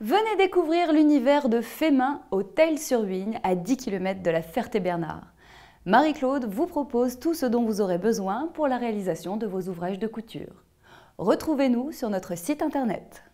Venez découvrir l'univers de Fémin au sur huigne à 10 km de la Ferté-Bernard. Marie-Claude vous propose tout ce dont vous aurez besoin pour la réalisation de vos ouvrages de couture. Retrouvez-nous sur notre site internet.